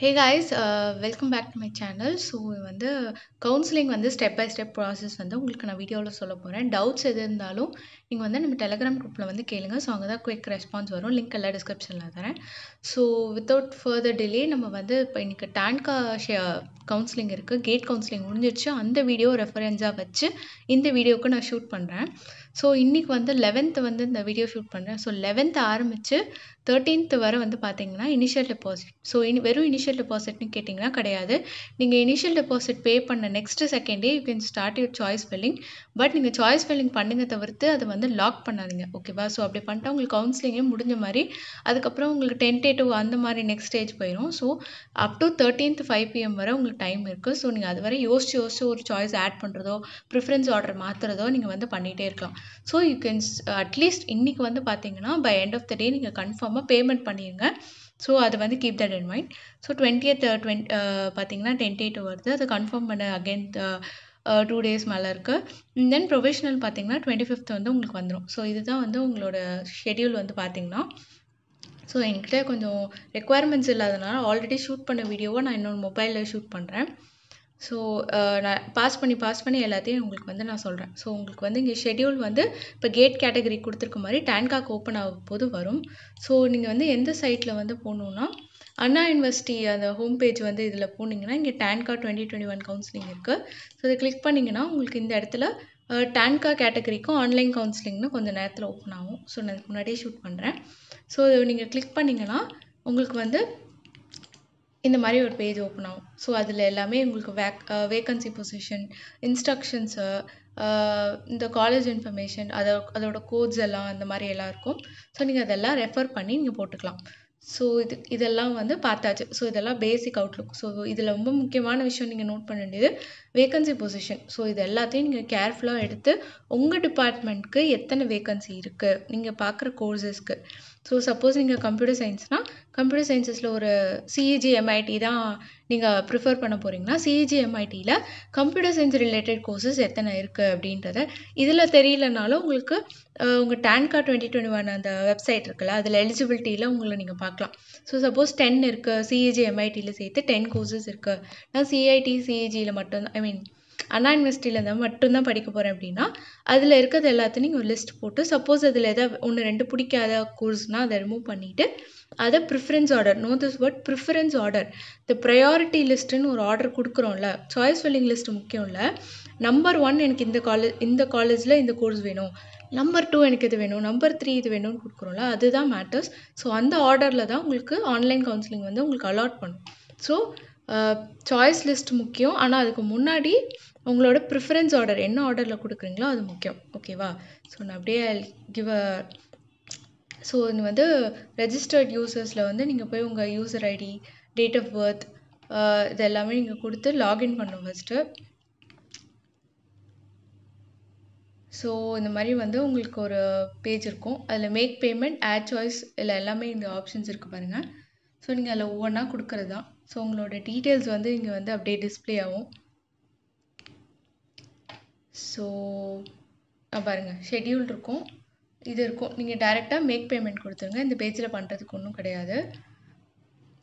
hey guys welcome back to my channel so வந்து counselling வந்து step by step process வந்து உங்களுக்கு நான் வீடியோவில் சொல்ல போகிறேன் டவுட்ஸ் எது இருந்தாலும் நீங்கள் வந்து நம்ம டெலகிராம் குரூப்பில் வந்து கேளுங்க ஸோ அங்கே தான் குயிக் ரெஸ்பான்ஸ் வரும் லிங்க் எல்லாம் டிஸ்கிரிப்ஷனில் தரேன் ஸோ வித்தவுட் ஃபர்தர் டிலே நம்ம வந்து இப்போ இன்றைக்கி டேன்கா ஷே கவுன்சிலிங் இருக்குது கேட் கவுன்சிலிங் முடிஞ்சிருச்சு அந்த வீடியோ ரெஃபரன்ஸாக வச்சு இந்த வீடியோவுக்கு நான் ஷூட் பண்ணுறேன் ஸோ இன்றைக்கி வந்து லெவன்த்து வந்து இந்த வீடியோ ஷூட் பண்ணுறேன் ஸோ லெவன்த்து ஆரம்பித்து தேர்ட்டீன்த்து வரை வந்து பார்த்திங்கன்னா இனிஷியல் டெபாசிட் ஸோ இனி வெறும் இனிஷியல் டெபாசிட்னு கேட்டிங்கன்னா கிடையாது நீங்கள் இனிஷியல் டெபாசிட் பே பண்ண நெக்ஸ்ட்டு செகண்டே you can start your choice filling but நீங்கள் சாய்ஸ் ஃபில்லிங் பண்ணுங்கள் தவிர்த்து அதை வந்து லாக் பண்ணாதீங்க ஓகேவா ஸோ அப்படி பண்ணிட்டா உங்களுக்கு கவுன்சிலிங்கே முடிஞ்ச மாதிரி அதுக்கப்புறம் உங்களுக்கு டென்டேட்டிவ் அந்த மாதிரி நெக்ஸ்ட் ஸ்டேஜ் போயிடும் so up to thirteenth five PM வரை உங்களுக்கு டைம் இருக்குது ஸோ நீங்கள் அது வரை யோசிச்சு யோசிச்சு ஒரு சாய்ஸ் ஆட் பண்ணுறதோ ப்ரிஃபரன்ஸ் ஆர்டர் மாற்றுறதோ நீங்கள் வந்து பண்ணிகிட்டே இருக்கலாம் ஸோ யூ கேன்ஸ் அட்லீஸ்ட் இன்றைக்கி வந்து பார்த்தீங்கன்னா by end of the day நீங்கள் கன்ஃபார்மாக பேமெண்ட் பண்ணிடுங்க ஸோ அது வந்து keep that in mind so twentieth twenty பார்த்தீங்கன்னா டென்டேட்டிவ் வருது அதை கன்ஃபார்ம் பண்ண அகேன் டூ டேஸ் மேலே இருக்குது தென் ப்ரொவிஷ்னல் பார்த்தீங்கன்னா டுவெண்ட்டி ஃபிஃப்த் வந்து உங்களுக்கு வந்துடும் ஸோ இது தான் வந்து உங்களோட ஷெட்யூல் வந்து பார்த்திங்கன்னா ஸோ என்கிட்ட கொஞ்சம் ரெக்குவயர்மெண்ட்ஸ் இல்லாதனால ஆல்ரெடி ஷூட் பண்ண வீடியோவை நான் இன்னொன்று மொபைலில் ஷூட் பண்ணுறேன் ஸோ நான் பாஸ் பண்ணி பாஸ் பண்ணி எல்லாத்தையும் உங்களுக்கு வந்து நான் சொல்கிறேன் ஸோ உங்களுக்கு வந்து இங்கே ஷெட்யூல் வந்து இப்போ கேட் கேட்டகரி கொடுத்துருக்க மாதிரி டேன்காக் ஓப்பன் ஆகும் போது வரும் ஸோ நீங்கள் வந்து எந்த சைட்டில் வந்து போகணுன்னா அண்ணா யூனிவர்சிட்டி அந்த ஹோம் பேஜ் வந்து இதில் போனீங்கன்னா இங்கே card twenty twenty one counselling இருக்குது ஸோ இதை கிளிக் பண்ணிங்கன்னா உங்களுக்கு இந்த இடத்துல கார்ட் கேட்டகரிக்கும் ஆன்லைன் கவுன்சிலிங்னு கொஞ்சம் நேரத்தில் ஓப்பன் ஆகும் ஸோ நான் முன்னாடியே ஷூட் பண்ணுறேன் ஸோ நீங்கள் கிளிக் பண்ணிங்கன்னா உங்களுக்கு வந்து இந்த மாதிரி ஒரு பேஜ் ஓப்பன் ஆகும் ஸோ அதில் எல்லாமே உங்களுக்கு வேக் வேகன்சி பொசிஷன் இன்ஸ்ட்ரக்ஷன்ஸு இந்த காலேஜ் இன்ஃபர்மேஷன் அதோ அதோட கோட்ஸ் எல்லாம் அந்த மாதிரி எல்லாம் இருக்கும் ஸோ நீங்கள் அதெல்லாம் ரெஃபர் பண்ணி நீங்கள் போட்டுக்கலாம் ஸோ இது இதெல்லாம் வந்து பார்த்தாச்சு ஸோ இதெல்லாம் பேசிக் அவுட்லுக் ஸோ இதில் ரொம்ப முக்கியமான விஷயம் நீங்கள் நோட் பண்ண வேண்டியது வேகன்சி பொசிஷன் ஸோ இது எல்லாத்தையும் நீங்கள் கேர்ஃபுல்லாக எடுத்து உங்கள் டிபார்ட்மெண்ட்க்கு எத்தனை வேக்கன்சி இருக்குது நீங்கள் பார்க்குற கோர்ஸஸ்க்கு ஸோ சப்போஸ் நீங்கள் கம்ப்யூட்டர் சயின்ஸ்னால் கம்ப்யூட்டர் சயின்ஸஸில் ஒரு சிஇஜி எம்ஐடி e தான் நீங்கள் ப்ரிஃபர் பண்ண போகிறீங்கன்னா சிஇஜி எம்ஐடியில் கம்ப்யூட்டர் சயின்ஸ் ரிலேட்டட் கோர்சஸ் எத்தனை இருக்குது அப்படின்றத இதில் தெரியலனாலும் உங்களுக்கு உங்கள் கார்ட் டுவெண்ட்டி டுவெண்ட்டி ஒன் அந்த வெப்சைட் இருக்குல்ல அதில் எலிஜிபிலிட்டியில் உங்களை நீங்கள் பார்க்கலாம் ஸோ சப்போஸ் டென் இருக்குது சிஇஜி எம்ஐடியில் சேர்த்து டென் கோர்சஸ் இருக்குது நான் சிஐடி சிஇஜியில் e மட்டும் ஐ மீன் அண்ணா யூனிவர்சிட்டியில் தான் மட்டும்தான் படிக்க போகிறேன் அப்படின்னா அதில் இருக்கிறது எல்லாத்தையும் நீங்கள் ஒரு லிஸ்ட் போட்டு சப்போஸ் அதில் எதாவது ஒன்று ரெண்டு பிடிக்காத கோர்ஸ்னால் அதை ரிமூவ் பண்ணிவிட்டு அதை preference order no this but preference order இந்த ப்ரையாரிட்டி லிஸ்ட்டுன்னு ஒரு ஆர்டர் கொடுக்குறோம்ல சாய்ஸ் ஃபில்லிங் லிஸ்ட் முக்கியம் இல்லை நம்பர் ஒன் எனக்கு இந்த காலேஜ் இந்த காலேஜில் இந்த கோர்ஸ் வேணும் நம்பர் டூ எனக்கு இது வேணும் நம்பர் த்ரீ இது வேணும்னு கொடுக்குறோம்ல அதுதான் மேட்டர்ஸ் ஸோ அந்த ஆர்டரில் தான் உங்களுக்கு ஆன்லைன் கவுன்சிலிங் வந்து உங்களுக்கு அலாட் பண்ணும் ஸோ சாய்ஸ் லிஸ்ட் முக்கியம் ஆனால் அதுக்கு முன்னாடி உங்களோட ப்ரிஃபரன்ஸ் ஆர்டர் என்ன ஆர்டரில் கொடுக்குறீங்களோ அது முக்கியம் ஓகேவா ஸோ நான் அப்படியே கிவ் அ ஸோ இது வந்து ரெஜிஸ்டர்ட் யூசர்ஸில் வந்து நீங்கள் போய் உங்கள் user ID date of birth இது எல்லாமே நீங்கள் கொடுத்து லாகின் பண்ணும் ஃபஸ்ட்டு ஸோ இந்த மாதிரி வந்து உங்களுக்கு ஒரு பேஜ் இருக்கும் அதில் மேக் பேமெண்ட் ஆட் சாய்ஸ் இல்லை எல்லாமே இந்த ஆப்ஷன்ஸ் இருக்குது பாருங்கள் ஸோ நீங்கள் அதில் ஒவ்வொன்றா கொடுக்குறது தான் ஸோ உங்களோட டீட்டெயில்ஸ் வந்து இங்கே வந்து அப்படியே டிஸ்பிளே ஆகும் ஸோ பாருங்கள் ஷெட்யூல் இருக்கும் இது இருக்கும் நீங்கள் டைரெக்டாக மேக் பேமெண்ட் கொடுத்துருங்க இந்த பேஜில் பண்ணுறதுக்கு ஒன்றும் கிடையாது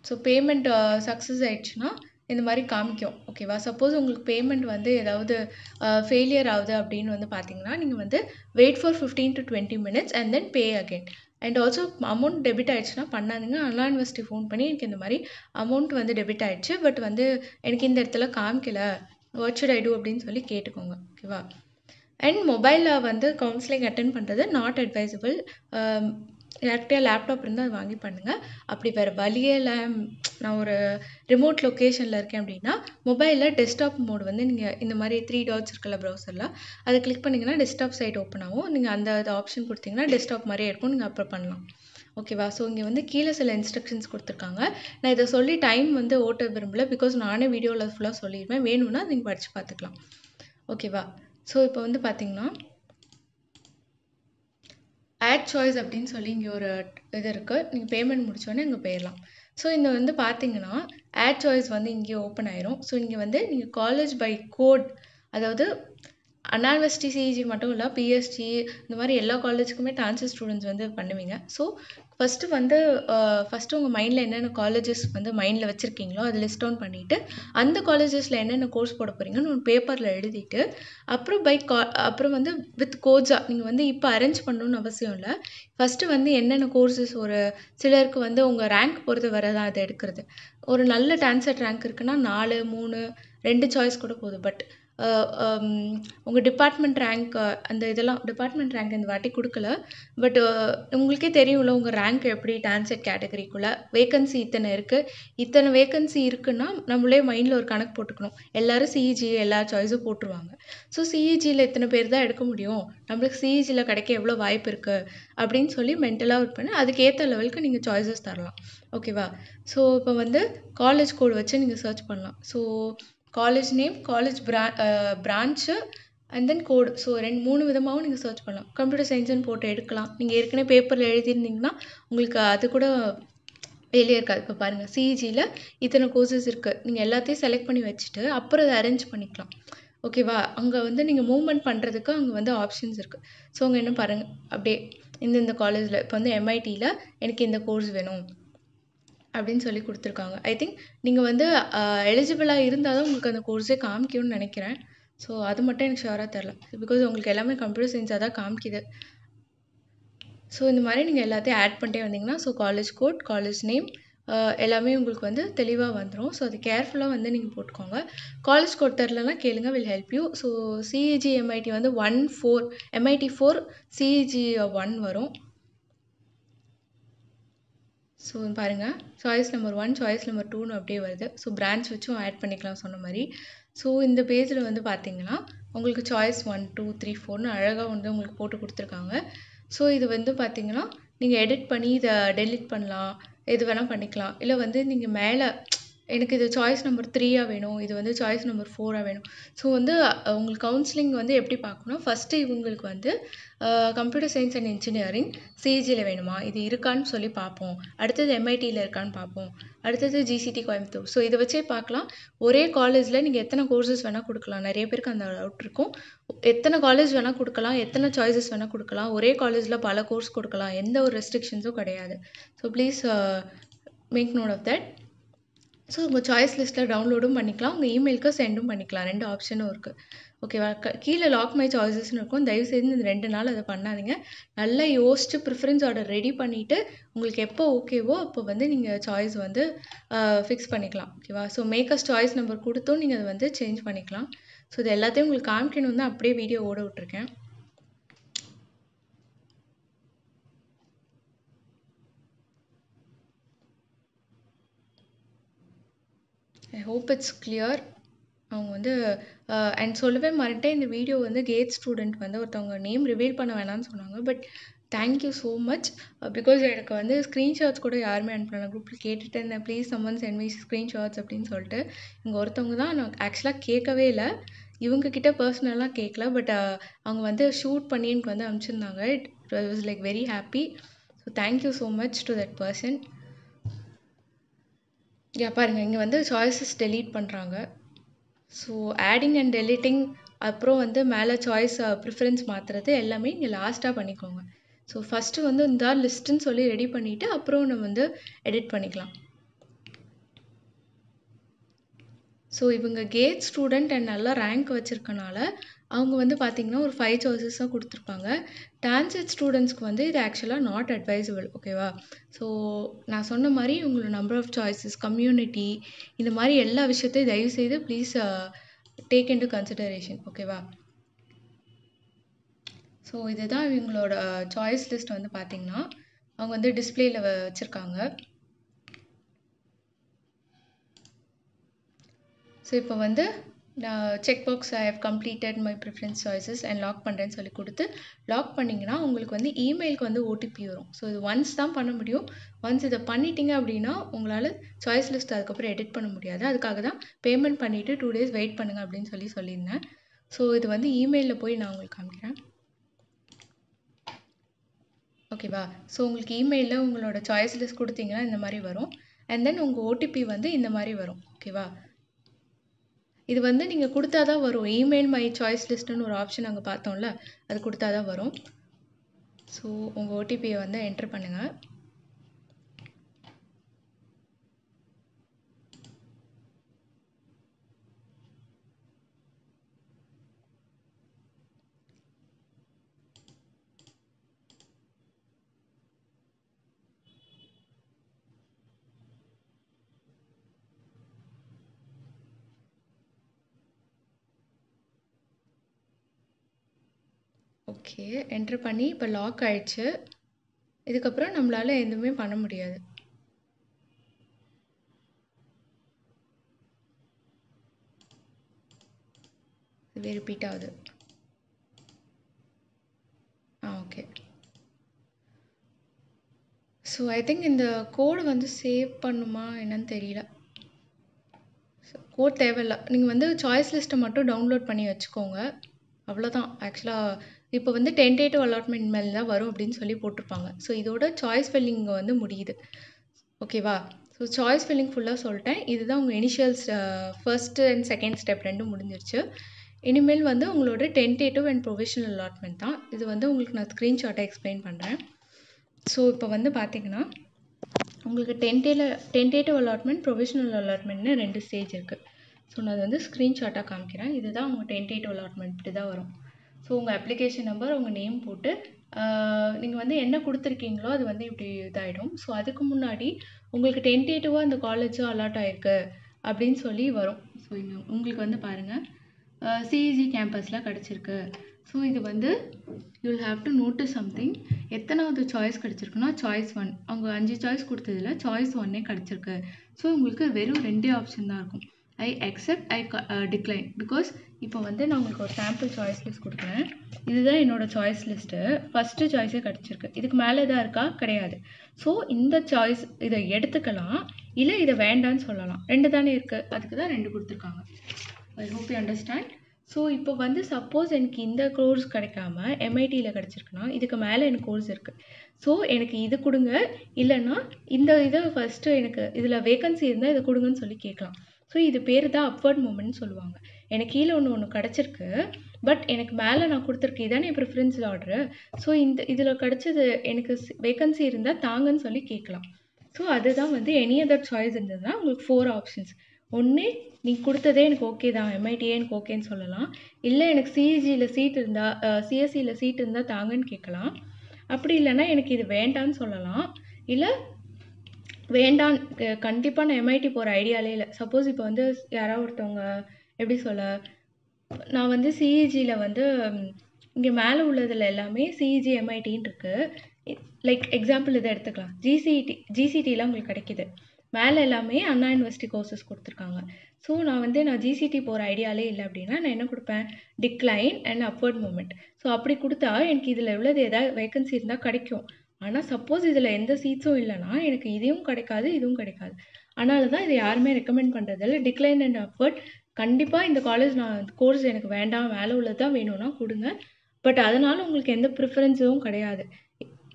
ஸோ பேமெண்ட் சக்ஸஸ் ஆகிடுச்சுன்னா இந்த மாதிரி காமிக்கும் ஓகேவா சப்போஸ் உங்களுக்கு பேமெண்ட் வந்து ஏதாவது ஃபெயிலியர் ஆகுது அப்படின்னு வந்து பார்த்தீங்கன்னா நீங்கள் வந்து wait for fifteen to twenty minutes and then pay again and also amount debit ஆகிடுச்சுன்னா பண்ணாதீங்க அண்ணா யூனிவர்சிட்டி ஃபோன் பண்ணி எனக்கு இந்த மாதிரி அமௌண்ட் வந்து டெபிட் ஆகிடுச்சு பட் வந்து எனக்கு இந்த இடத்துல காமிக்கல வாட் ஷுட் ஐ டூ அப்படின்னு சொல்லி கேட்டுக்கோங்க ஓகேவா அண்ட் மொபைலில் வந்து கவுன்சிலிங் அட்டன் பண்ணுறது நாட் அட்வைசபிள் யார்கிட்டயா லேப்டாப் இருந்தால் அது வாங்கி பண்ணுங்கள் அப்படி வேறு வழியே இல்லை நான் ஒரு ரிமோட் லொக்கேஷனில் இருக்கேன் அப்படின்னா மொபைலில் டெஸ்க்டாப் மோடு வந்து நீங்கள் இந்த மாதிரி த்ரீ டாட்ஸ் இருக்கல ப்ரௌசரில் அதை கிளிக் பண்ணிங்கன்னா டெஸ்க்டாப் சைட் ஓப்பன் ஆகும் நீங்கள் அந்த ஆப்ஷன் கொடுத்தீங்கன்னா டெஸ்க்டாப் மாதிரியே இருக்கும் நீங்கள் அப்புறம் பண்ணலாம் ஓகேவா ஸோ இங்கே வந்து கீழே சில இன்ஸ்ட்ரக்ஷன்ஸ் கொடுத்துருக்காங்க நான் இதை சொல்லி டைம் வந்து ஓட்ட விரும்பல பிகாஸ் நானே வீடியோவில் ஃபுல்லாக சொல்லிடுவேன் வேணும்னா நீங்கள் படித்து பார்த்துக்கலாம் ஓகேவா ஸோ இப்போ வந்து பார்த்திங்கன்னா ஆட் சாய்ஸ் அப்படின்னு சொல்லி இங்கே ஒரு இது இருக்குது நீங்கள் பேமெண்ட் முடிச்சோடனே இங்கே போயிடலாம் ஸோ இந்த வந்து பார்த்தீங்கன்னா ஆட் சாய்ஸ் வந்து இங்கே ஓப்பன் ஆயிரும் ஸோ இங்கே வந்து நீங்கள் காலேஜ் பை கோட் அதாவது அனால்வஸ்டி சிஇஜி e மட்டும் இல்லை பிஎஸ்டி இந்த மாதிரி எல்லா காலேஜுக்குமே டான்ஸர் ஸ்டூடெண்ட்ஸ் வந்து பண்ணுவீங்க ஸோ ஃபஸ்ட்டு வந்து ஃபஸ்ட்டு உங்கள் மைண்டில் என்னென்ன காலேஜஸ் வந்து மைண்டில் வச்சுருக்கீங்களோ அது லிஸ்ட் அவுன் பண்ணிவிட்டு அந்த காலேஜஸில் என்னென்ன கோர்ஸ் போட போகிறீங்கன்னு ஒன்று பேப்பரில் எழுதிட்டு அப்புறம் பை கா அப்புறம் வந்து வித் கோஜா நீங்கள் வந்து இப்போ அரேஞ்ச் பண்ணணும்னு அவசியம் இல்லை ஃபஸ்ட்டு வந்து என்னென்ன கோர்சஸ் ஒரு சிலருக்கு வந்து உங்கள் ரேங்க் பொறுத்து வரதான் அதை எடுக்கிறது ஒரு நல்ல டான்சர் ரேங்க் இருக்குன்னா நாலு மூணு ரெண்டு சாய்ஸ் கூட போகுது பட் உங்கள் டிபார்ட்மெண்ட் ரேங்க் அந்த இதெல்லாம் டிபார்ட்மெண்ட் ரேங்க் இந்த வாட்டி கொடுக்கல பட் உங்களுக்கே தெரியும்ல உங்கள் ரேங்க் எப்படி டான்செட் கேட்டகரிக்குள்ளே வேக்கன்சி இத்தனை இருக்குது இத்தனை வேக்கன்சி இருக்குன்னா நம்மளே மைண்டில் ஒரு கணக்கு போட்டுக்கணும் எல்லோரும் சிஇஜி e எல்லா சாய்ஸும் போட்டுருவாங்க ஸோ சிஇஜியில் e இத்தனை பேர் தான் எடுக்க முடியும் நம்மளுக்கு சிஇஜியில் e கிடைக்க எவ்வளோ வாய்ப்பு இருக்குது அப்படின்னு சொல்லி மென்டலாக ஒர்க் பண்ணி அதுக்கேற்ற லெவலுக்கு நீங்கள் சாய்ஸஸ் தரலாம் ஓகேவா ஸோ இப்போ வந்து காலேஜ் கோடு வச்சு நீங்கள் சர்ச் பண்ணலாம் ஸோ காலேஜ் நேம் காலேஜ் ப்ரா branch and then code so ரெண்டு மூணு விதமாகவும் நீங்கள் சர்ச் பண்ணலாம் கம்ப்யூட்டர் சயின்ஸுன்னு போட்டு எடுக்கலாம் நீங்கள் ஏற்கனவே பேப்பரில் எழுதியிருந்தீங்கன்னா உங்களுக்கு அது கூட வெளியே இருக்காது இப்போ பாருங்கள் சிஇஜியில் e இத்தனை கோர்சஸ் இருக்குது நீங்கள் எல்லாத்தையும் செலக்ட் பண்ணி வச்சுட்டு அப்புறம் அதை அரேஞ்ச் பண்ணிக்கலாம் ஓகேவா அங்கே வந்து நீங்கள் மூவ்மெண்ட் பண்ணுறதுக்கு அங்கே வந்து ஆப்ஷன்ஸ் இருக்குது ஸோ அங்கே என்ன பாருங்கள் அப்படியே இந்தந்த காலேஜில் இப்போ வந்து எம்ஐடியில் எனக்கு இந்த கோர்ஸ் வேணும் அப்படின்னு சொல்லி கொடுத்துருக்காங்க ஐ திங்க் நீங்கள் வந்து எலிஜிபிளாக இருந்தால் தான் உங்களுக்கு அந்த கோர்ஸே காமிக்கும்னு நினைக்கிறேன் ஸோ அது மட்டும் எனக்கு ஷுவராக தெரில பிகாஸ் உங்களுக்கு எல்லாமே கம்ப்யூட்டர் சயின்ஸாக தான் காமிக்குது ஸோ இந்த மாதிரி நீங்கள் எல்லாத்தையும் ஆட் பண்ணிட்டே வந்தீங்கன்னா so college code college name எல்லாமே உங்களுக்கு வந்து தெளிவாக வந்துடும் ஸோ அது கேர்ஃபுல்லாக வந்து நீங்கள் போட்டுக்கோங்க காலேஜ் கோட் தெரிலனா கேளுங்க will help you so CEG MIT வந்து one four MIT four CEG one வரும் ஸோ பாருங்கள் choice number one choice number டூன்னு அப்படியே வருது ஸோ பிரான்ச் வச்சும் ஆட் பண்ணிக்கலாம் சொன்ன மாதிரி ஸோ இந்த பேஜில் வந்து பார்த்தீங்கன்னா உங்களுக்கு சாய்ஸ் ஒன் டூ த்ரீ ஃபோர்னு அழகாக வந்து உங்களுக்கு போட்டு கொடுத்துருக்காங்க ஸோ இது வந்து பார்த்தீங்கன்னா நீங்கள் எடிட் பண்ணி இதை டெலிட் பண்ணலாம் எது வேணால் பண்ணிக்கலாம் இல்லை வந்து நீங்கள் மேலே எனக்கு இது சாய்ஸ் நம்பர் த்ரீயாக வேணும் இது வந்து சாய்ஸ் நம்பர் ஃபோராக வேணும் ஸோ வந்து உங்களுக்கு கவுன்சிலிங் வந்து எப்படி பார்க்கணும்னா ஃபஸ்ட்டு இவங்களுக்கு வந்து கம்ப்யூட்டர் சயின்ஸ் அண்ட் இன்ஜினியரிங் சிஜியில் வேணுமா இது இருக்கான்னு சொல்லி பார்ப்போம் அடுத்தது எம்ஐடியில் இருக்கான்னு பார்ப்போம் அடுத்தது ஜிசிடி கோயம்புத்தூர் ஸோ இதை வச்சே பார்க்கலாம் ஒரே காலேஜில் நீங்கள் எத்தனை கோர்சஸ் வேணால் கொடுக்கலாம் நிறைய பேருக்கு அந்த டவுட் இருக்கும் எத்தனை காலேஜ் வேணால் கொடுக்கலாம் எத்தனை சாய்ஸஸ் வேணால் கொடுக்கலாம் ஒரே காலேஜில் பல கோர்ஸ் கொடுக்கலாம் எந்த ஒரு ரெஸ்ட்ரிக்ஷன்ஸும் கிடையாது so please make note of that so உங்கள் சாய்ஸ் லிஸ்ட்டில் டவுன்லோடும் பண்ணிக்கலாம் உங்கள் இமெயிலுக்கு சென்டும் பண்ணிக்கலாம் ரெண்டு ஆப்ஷனும் இருக்குது ஓகேவா கீழே லாக் மை சாய்ஸஸ்னு இருக்கும் தயவுசெய்து இந்த ரெண்டு நாள் அதை பண்ணாதீங்க நல்லா யோசித்து ப்ரிஃபரன்ஸ் ஆர்டர் ரெடி பண்ணிவிட்டு உங்களுக்கு எப்போ ஓகேவோ அப்போ வந்து நீங்கள் சாய்ஸ் வந்து ஃபிக்ஸ் பண்ணிக்கலாம் ஓகேவா ஸோ மேக்கர்ஸ் சாய்ஸ் நம்பர் கொடுத்தும் நீங்கள் அதை வந்து சேஞ்ச் பண்ணிக்கலாம் ஸோ இது எல்லாத்தையும் உங்களுக்கு காமிக்கணும் தான் அப்படியே வீடியோ ஓட விட்ருக்கேன் ஹோப் இட்ஸ் கிளியர் அவங்க வந்து அண்ட் uh, சொல்லவே மறந்துட்டேன் இந்த வீடியோ வந்து கேட் ஸ்டூடெண்ட் வந்து ஒருத்தவங்க நேம் ரிவீல் பண்ண வேணாம்னு சொன்னாங்க but thank you so much because எனக்கு வந்து ஸ்க்ரீன்ஷாட்ஸ் கூட யாருமே அனுப்பல குரூப்பில் கேட்டுட்டு இருந்தேன் please someone send me screenshots அப்படின்னு சொல்லிட்டு இங்கே ஒருத்தவங்க தான் நான் ஆக்சுவலாக கேட்கவே இல்லை இவங்கக்கிட்ட பர்சனலாக கேட்கல பட் uh, அவங்க வந்து ஷூட் பண்ணி எனக்கு வந்து அனுப்பிச்சிருந்தாங்க it was like very happy so thank you so much to that person இங்கே பாருங்க இங்கே வந்து சாய்ஸஸ் டெலீட் பண்ணுறாங்க ஸோ ஆடிங் அண்ட் டெலீட்டிங் அப்புறம் வந்து மேலே சாய்ஸ் ப்ரிஃபரன்ஸ் மாற்றுறது எல்லாமே நீங்கள் லாஸ்ட்டாக பண்ணிக்கோங்க ஸோ ஃபஸ்ட்டு வந்து இந்த லிஸ்ட்டுன்னு சொல்லி ரெடி பண்ணிவிட்டு அப்புறம் நம்ம வந்து எடிட் பண்ணிக்கலாம் ஸோ இவங்க கேட் ஸ்டூடெண்ட் அண்ட் நல்லா ரேங்க் வச்சுருக்கனால அவங்க வந்து பார்த்தீங்கன்னா ஒரு ஃபைவ் சாய்ஸஸாக கொடுத்துருப்பாங்க டான்சட் ஸ்டூடெண்ட்ஸ்க்கு வந்து இது ஆக்சுவலாக நாட் அட்வைசபிள் ஓகேவா ஸோ நான் சொன்ன மாதிரி உங்களோட நம்பர் ஆஃப் சாய்ஸஸ் கம்யூனிட்டி இந்த மாதிரி எல்லா விஷயத்தையும் தயவுசெய்து please take into consideration ஓகேவா ஸோ இதுதான் இவங்களோட சாய்ஸ் லிஸ்ட் வந்து பார்த்திங்கன்னா அவங்க வந்து டிஸ்பிளேயில் வச்சுருக்காங்க ஸோ இப்போ வந்து நான் check box I have completed my preference choices and lock பண்ணுறேன்னு சொல்லி கொடுத்து லாக் பண்ணிங்கன்னா உங்களுக்கு வந்து இமெயிலுக்கு வந்து ஓடிபி வரும் ஸோ இது ஒன்ஸ் தான் பண்ண முடியும் ஒன்ஸ் இதை பண்ணிட்டீங்க அப்படின்னா உங்களால் சாய்ஸ் லிஸ்ட் அதுக்கப்புறம் எடிட் பண்ண முடியாது அதுக்காக தான் பேமெண்ட் பண்ணிவிட்டு டூ டேஸ் வெயிட் பண்ணுங்கள் அப்படின்னு சொல்லி சொல்லியிருந்தேன் ஸோ இது வந்து இமெயிலில் போய் நான் உங்களுக்கு காமிக்கிறேன் ஓகேவா ஸோ உங்களுக்கு இமெயிலில் உங்களோட சாய்ஸ் லிஸ்ட் கொடுத்தீங்கன்னா இந்த மாதிரி வரும் அண்ட் தென் உங்கள் ஓடிபி வந்து இந்த மாதிரி வரும் ஓகேவா இது வந்து நீங்கள் கொடுத்தா தான் வரும் இமெயில் மை சாய்ஸ் லிஸ்ட்டுன்னு ஒரு ஆப்ஷன் அங்கே பார்த்தோம்ல அது கொடுத்தா தான் வரும் ஸோ உங்கள் ஓடிபியை வந்து என்ட்ரு பண்ணுங்கள் ஓகே என்ட்ரு பண்ணி இப்போ லாக் ஆயிடுச்சு இதுக்கப்புறம் நம்மளால் எதுவுமே பண்ண முடியாது இதுவே ரிப்பீட் ஆகுது ah okay so I think இந்த கோடு வந்து சேவ் பண்ணுமா என்னன்னு தெரியல கோட் தேவையில்ல நீங்கள் வந்து சாய்ஸ் லிஸ்ட்டை மட்டும் டவுன்லோட் பண்ணி வச்சுக்கோங்க அவ்வளோதான் ஆக்சுவலாக இப்போ வந்து டென்டேட்டிவ் அலாட்மெண்ட் மேலே தான் வரும் அப்படின்னு சொல்லி போட்டிருப்பாங்க ஸோ இதோட சாய்ஸ் ஃபில்லிங் வந்து முடியுது ஓகேவா ஸோ சாய்ஸ் ஃபில்லிங் ஃபுல்லாக சொல்லிட்டேன் இதுதான் உங்கள் initial first and second step ரெண்டும் முடிஞ்சிருச்சு இனிமேல் வந்து உங்களோட டென்டேட்டிவ் அண்ட் ப்ரொவிஷனல் அலாட்மெண்ட் தான் இது வந்து உங்களுக்கு நான் ஸ்க்ரீன்ஷாட்டை எக்ஸ்பிளைன் பண்ணுறேன் ஸோ இப்போ வந்து பார்த்தீங்கன்னா உங்களுக்கு டென்டேல டென்டேட்டிவ் அலாட்மெண்ட் ப்ரொவிஷனல் அலாட்மெண்ட்னு ரெண்டு ஸ்டேஜ் இருக்குது ஸோ நான் அது வந்து ஸ்க்ரீன்ஷாட்டாக காமிக்கிறேன் இதுதான் உங்கள் டென்டேட்டிவ் அலாட்மெண்ட் இப்படி தான் வரும் ஸோ உங்கள் அப்ளிகேஷன் நம்பர் உங்கள் நேம் போட்டு நீங்கள் வந்து என்ன கொடுத்துருக்கீங்களோ அது வந்து இப்படி இதாகிடும் ஸோ அதுக்கு முன்னாடி உங்களுக்கு டென்டேட்டிவாக அந்த காலேஜும் அலாட் ஆகிருக்கு அப்படின்னு சொல்லி வரும் ஸோ இங்கே உங்களுக்கு வந்து பாருங்கள் சிஇஜி கேம்பஸில் e கிடச்சிருக்கு ஸோ இது வந்து you will have to note something எத்தனாவது சாய்ஸ் கிடச்சிருக்குன்னா சாய்ஸ் ஒன் அவங்க அஞ்சு சாய்ஸ் கொடுத்ததில் சாய்ஸ் ஒன்னே கிடச்சிருக்கு ஸோ உங்களுக்கு வெறும் ரெண்டே ஆப்ஷன் தான் இருக்கும் I accept I decline because இப்போ வந்து நான் உங்களுக்கு ஒரு சாம்பிள் சாய்ஸ் லிஸ்ட் கொடுக்குறேன் இதுதான் என்னோட சாய்ஸ் லிஸ்ட்டு ஃபஸ்ட்டு சாய்ஸே கிடச்சிருக்கு இதுக்கு மேலே இதாக இருக்கா கிடையாது ஸோ இந்த சாய்ஸ் இதை எடுத்துக்கலாம் இல்லை இதை வேண்டான்னு சொல்லலாம் ரெண்டு தானே இருக்குது அதுக்கு தான் ரெண்டு கொடுத்துருக்காங்க I hope you understand so இப்போ வந்து சப்போஸ் எனக்கு இந்த கோர்ஸ் கிடைக்காம எம்ஐடியில் கிடச்சிருக்குன்னா இதுக்கு மேலே எனக்கு கோர்ஸ் இருக்குது ஸோ எனக்கு இது கொடுங்க இல்லைன்னா இந்த இதை ஃபஸ்ட்டு எனக்கு இதில் வேகன்சி இருந்தால் இதை கொடுங்கன்னு சொல்லி கேட்கலாம் ஸோ இது பேர் தான் அப்வர்ட் மூமெண்ட் சொல்லுவாங்க எனக்கு கீழே ஒன்று ஒன்று கிடச்சிருக்கு பட் எனக்கு மேலே நான் கொடுத்துருக்கேன் இதானே என் ப்ரிஃபரன்ஸ் ஆர்டரு ஸோ இந்த இதில் கிடச்சது எனக்கு வேக்கன்சி இருந்தால் தாங்கன்னு சொல்லி கேட்கலாம் ஸோ அதுதான் வந்து எனி அதர் சாய்ஸ் இருந்ததுன்னா உங்களுக்கு ஃபோர் ஆப்ஷன்ஸ் ஒன்று நீங்கள் கொடுத்ததே எனக்கு ஓகே தான் எம்ஐடியே எனக்கு ஓகேன்னு சொல்லலாம் இல்லை எனக்கு சிஇஜியில் e சீட் இருந்தால் e சிஎஸ்சியில் சீட் இருந்தால் தாங்கன்னு கேட்கலாம் அப்படி இல்லைன்னா எனக்கு இது வேண்டான்னு சொல்லலாம் இல்லை வேண்டாம் கண்டிப்பாக நான் எம்ஐடி போகிற ஐடியாலே இல்லை சப்போஸ் இப்போ வந்து யாராவது ஒருத்தவங்க எப்படி சொல்ல நான் வந்து சிஇஜியில் e வந்து இங்கே மேலே உள்ளதில் எல்லாமே சிஇஜி எம்ஐடின்னு இருக்குது லைக் எக்ஸாம்பிள் இதை எடுத்துக்கலாம் ஜிசிஇடி ஜிசிடிலாம் e உங்களுக்கு கிடைக்கிது மேலே எல்லாமே அண்ணா யூனிவர்சிட்டி கோர்சஸ் கொடுத்துருக்காங்க ஸோ நான் வந்து நான் ஜிசிடி போகிற ஐடியாலே இல்லை அப்படின்னா நான் என்ன கொடுப்பேன் decline and upward movement so அப்படி கொடுத்தா எனக்கு இதில் உள்ளது ஏதாவது வேகன்சி இருந்தால் கிடைக்கும் ஆனால் சப்போஸ் இதில் எந்த சீட்ஸும் இல்லைனா எனக்கு இதையும் கிடைக்காது இதுவும் கிடைக்காது அதனால தான் இதை யாருமே ரெக்கமெண்ட் பண்ணுறதில்ல டிக்ளைன் அண்ட் எஃபர்ட் கண்டிப்பாக இந்த காலேஜ் நான் கோர்ஸ் எனக்கு வேண்டாம் வேலை உள்ளது தான் வேணும்னா கொடுங்க பட் அதனால் உங்களுக்கு எந்த ப்ரிஃபரன்ஸும் கிடையாது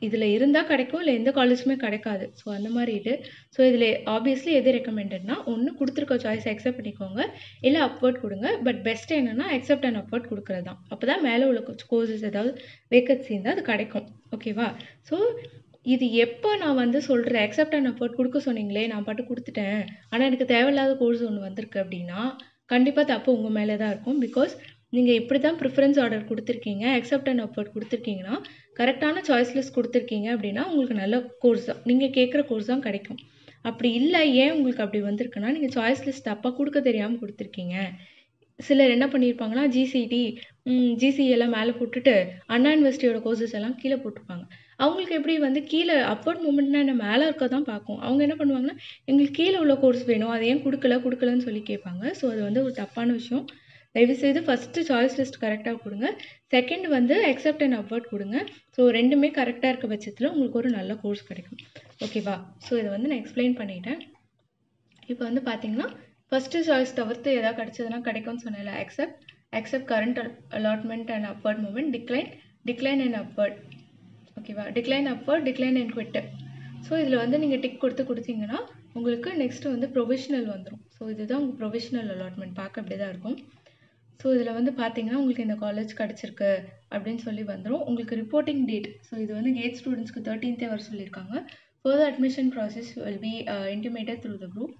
இதில் இருந்தால் கிடைக்கும் இல்லை எந்த காலேஜுமே கிடைக்காது ஸோ அந்த மாதிரி இது ஸோ இதில் ஆப்வியஸ்லி எது ரெக்கமெண்டட்னா ஒன்று கொடுத்துருக்க சாய்ஸை அக்செப்ட் பண்ணிக்கோங்க இல்லை அப்வர்ட் கொடுங்க பட் பெஸ்ட் என்னென்னா அக்செப்ட் அண்ட் அப்வர்ட் கொடுக்குறது தான் அப்போ தான் மேலே உள்ள கோர்சஸ் ஏதாவது வேக்கன்சி இருந்தால் அது கிடைக்கும் ஓகேவா ஸோ இது எப்போ நான் வந்து சொல்கிறேன் அக்செப்ட் அண்ட் அப்வர்ட் கொடுக்க சொன்னீங்களே நான் பாட்டு கொடுத்துட்டேன் ஆனால் எனக்கு தேவையில்லாத கோர்ஸ் ஒன்று வந்திருக்கு அப்படின்னா கண்டிப்பாக தப்பு உங்கள் மேலே தான் இருக்கும் பிகாஸ் நீங்கள் இப்படி தான் ப்ரிஃபரன்ஸ் ஆர்டர் கொடுத்துருக்கீங்க அக்செப்ட் அண்ட் அஃபர்ட் கொடுத்துருக்கீங்கன்னா கரெக்டான சாய்ஸ் லிஸ்ட் கொடுத்துருக்கீங்க அப்படின்னா உங்களுக்கு நல்ல கோர்ஸ் தான் நீங்கள் கேட்குற கோர்ஸ் தான் கிடைக்கும் அப்படி இல்லை ஏன் உங்களுக்கு அப்படி வந்திருக்குன்னா நீங்கள் சாய்ஸ் லிஸ்ட் தப்பாக கொடுக்க தெரியாமல் கொடுத்துருக்கீங்க சிலர் என்ன பண்ணியிருப்பாங்கன்னா ஜிசிடி e e எல்லாம் மேலே போட்டுட்டு அண்ணா யூனிவர்சிட்டியோட கோர்சஸ் எல்லாம் கீழே போட்டிருப்பாங்க அவங்களுக்கு எப்படி வந்து கீழே அப்போர்ட் மூமெண்ட்னா என்ன மேலே இருக்க தான் பார்க்கும் அவங்க என்ன பண்ணுவாங்கன்னா எங்களுக்கு கீழே உள்ள கோர்ஸ் வேணும் அது ஏன் கொடுக்கல கொடுக்கலன்னு சொல்லி கேட்பாங்க ஸோ அது வந்து ஒரு தப்பான விஷயம் தயவுசெய்து ஃபஸ்ட்டு சாய்ஸ் லிஸ்ட் கரெக்டாக கொடுங்க செகண்ட் வந்து அக்செப்ட் அண்ட் அவார்ட் கொடுங்க ஸோ ரெண்டுமே கரெக்டாக இருக்க பட்சத்தில் உங்களுக்கு ஒரு நல்ல கோர்ஸ் கிடைக்கும் ஓகேவா ஸோ இதை வந்து நான் எக்ஸ்பிளைன் பண்ணிட்டேன் இப்போ வந்து பார்த்தீங்கன்னா ஃபஸ்ட்டு சாய்ஸ் தவிர்த்து எதாவது கிடச்சதுன்னா கிடைக்கும்னு சொன்னல accept accept current allotment and upward movement decline decline and upward ஓகேவா decline upward decline and quit so இதில் வந்து நீங்கள் டிக் கொடுத்து கொடுத்தீங்கன்னா உங்களுக்கு நெக்ஸ்ட்டு வந்து ப்ரொவிஷனல் வந்துடும் ஸோ இதுதான் உங்கள் ப்ரொவிஷனல் அலாட்மெண்ட் பார்க்க அப்படி தான் இருக்கும் ஸோ இதில் வந்து பார்த்தீங்கன்னா உங்களுக்கு இந்த காலேஜ் கிடச்சிருக்கு அப்படின்னு சொல்லி வந்துடும் உங்களுக்கு ரிப்போர்ட்டிங் டேட் ஸோ இது வந்து கேட் ஸ்டூடெண்ட்ஸ்க்கு தேர்ட்டீன்த்தே வர சொல்லியிருக்காங்க further admission process will be intimated through the group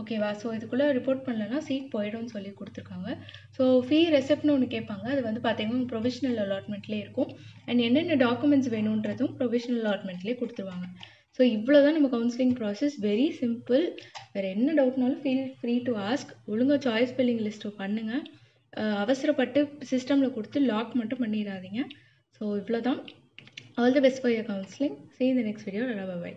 ஓகேவா ஸோ இதுக்குள்ளே ரிப்போர்ட் பண்ணலன்னா சீட் போயிடும்னு சொல்லி கொடுத்துருக்காங்க ஸோ ஃபீ ரெசெப்ட்னு ஒன்று கேட்பாங்க அது வந்து பார்த்தீங்கன்னா ப்ரொவிஷனல் அலாட்மெண்ட்லேயே இருக்கும் அண்ட் என்னென்ன டாக்குமெண்ட்ஸ் வேணுன்றதும் ப்ரொவிஷனல் அலாட்மெண்ட்லேயே கொடுத்துருவாங்க ஸோ இவ்வளோ தான் நம்ம கவுன்சிலிங் ப்ராசஸ் வெரி சிம்பிள் வேறு என்ன டவுட்னாலும் ஃபீல் ஃப்ரீ டு ஆஸ்க் ஒழுங்காக சாய்ஸ் ஃபில்லிங் லிஸ்ட்டு பண்ணுங்கள் அவசரப்பட்டு சிஸ்டமில் கொடுத்து லாக் மட்டும் பண்ணிடாதீங்க ஸோ இவ்வளோ தான் all the best for your counselling see இந்த நெக்ஸ்ட் வீடியோ நல்லா பாய்